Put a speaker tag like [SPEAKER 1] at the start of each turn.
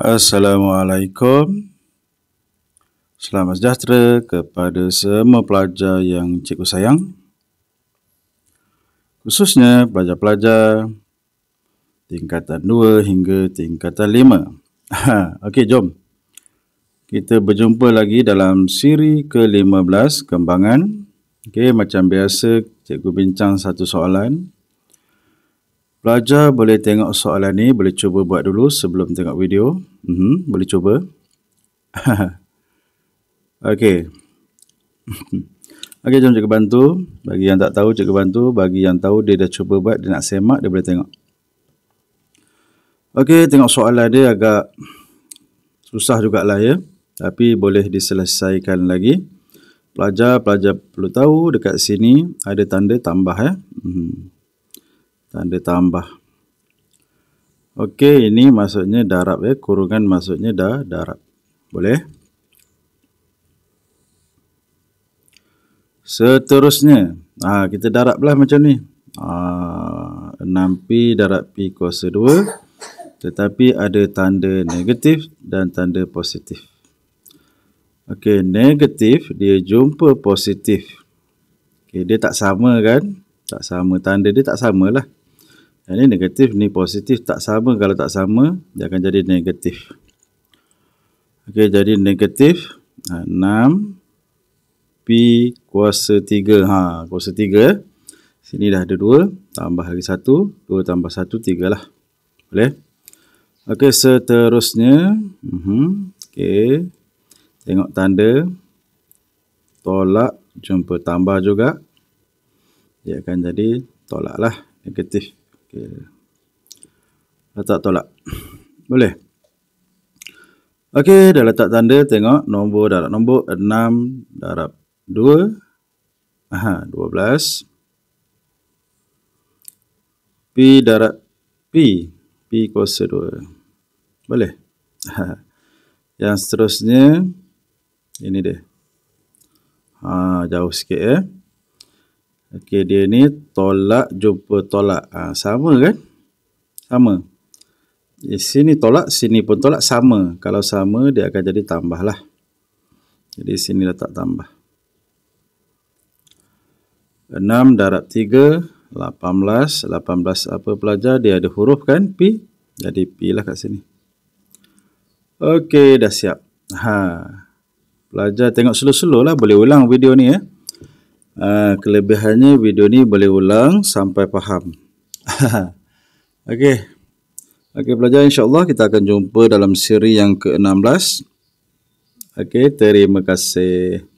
[SPEAKER 1] Assalamualaikum Selamat sejahtera kepada semua pelajar yang cikgu sayang Khususnya pelajar-pelajar tingkatan 2 hingga tingkatan 5 ha, Okey, jom Kita berjumpa lagi dalam siri ke-15 kembangan Okey, macam biasa cikgu bincang satu soalan Pelajar boleh tengok soalan ni, boleh cuba buat dulu sebelum tengok video. Mm -hmm, boleh cuba. okay. okay, jom cikgu bantu. Bagi yang tak tahu, cikgu bantu. Bagi yang tahu, dia dah cuba buat, dia nak semak, dia boleh tengok. Okay, tengok soalan dia agak susah jugalah ya. Tapi boleh diselesaikan lagi. Pelajar, pelajar perlu tahu dekat sini ada tanda tambah ya. Mm -hmm tanda tambah Okey, ini maksudnya darab ya. Kurungan maksudnya dah darab. Boleh? Seterusnya, ha, kita darablah macam ni. Ha, 6P darab P kuasa 2. Tetapi ada tanda negatif dan tanda positif. Okey, negatif dia jumpa positif. Okey, dia tak sama kan? Tak sama. Tanda dia tak samalah. lah. Yang ni negatif, ni positif. Tak sama kalau tak sama, dia akan jadi negatif. Okey, jadi negatif. 6. Ha, P kuasa 3. Ha, kuasa 3. Eh. Sini dah ada 2. Tambah lagi 1. 2 tambah 1, 3 lah. Boleh? Okey, seterusnya. Uh mhm, -huh. Okey. Tengok tanda. Tolak. Jumpa tambah juga. Dia akan jadi tolak lah. Negatif. Okey. Letak tolak. Boleh. Okey, dah letak tanda tengok nombor darab nombor 6 darab 2. Aha, 12. P darab P, P kuasa 2. Boleh. Ha. Yang seterusnya ini dia. Ha, jauh sikit ya. Okey, dia ni tolak jumpa tolak. Ha, sama kan? Sama. Di eh, sini tolak, sini pun tolak, sama. Kalau sama, dia akan jadi tambah lah. Jadi, sini letak tambah. 6 darab 3, 18. 18 apa pelajar? Dia ada huruf kan? P. Jadi, P lah kat sini. Okey, dah siap. Ha. Pelajar tengok slow-slow lah. Boleh ulang video ni ya. Eh? Ah, kelebihannya video ni boleh ulang sampai faham. Okey. Okey pelajar insya-Allah kita akan jumpa dalam siri yang ke-16. Okey, terima kasih.